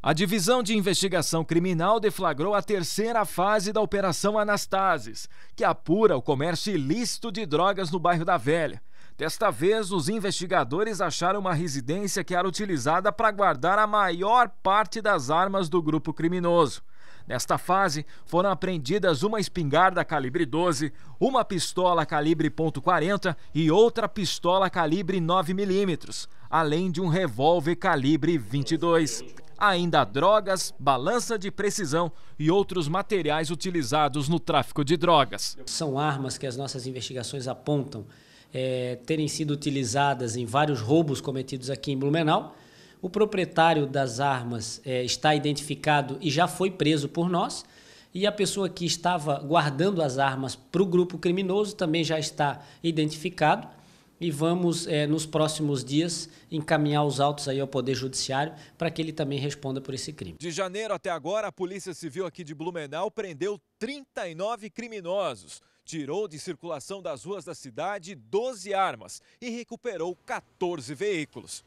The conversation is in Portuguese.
A Divisão de Investigação Criminal deflagrou a terceira fase da Operação Anastases, que apura o comércio ilícito de drogas no bairro da Velha. Desta vez, os investigadores acharam uma residência que era utilizada para guardar a maior parte das armas do grupo criminoso. Nesta fase, foram apreendidas uma espingarda calibre 12, uma pistola calibre .40 e outra pistola calibre 9mm, além de um revólver calibre 22 ainda drogas, balança de precisão e outros materiais utilizados no tráfico de drogas. São armas que as nossas investigações apontam é, terem sido utilizadas em vários roubos cometidos aqui em Blumenau. O proprietário das armas é, está identificado e já foi preso por nós. E a pessoa que estava guardando as armas para o grupo criminoso também já está identificado e vamos, é, nos próximos dias, encaminhar os autos aí ao Poder Judiciário para que ele também responda por esse crime. De janeiro até agora, a Polícia Civil aqui de Blumenau prendeu 39 criminosos, tirou de circulação das ruas da cidade 12 armas e recuperou 14 veículos.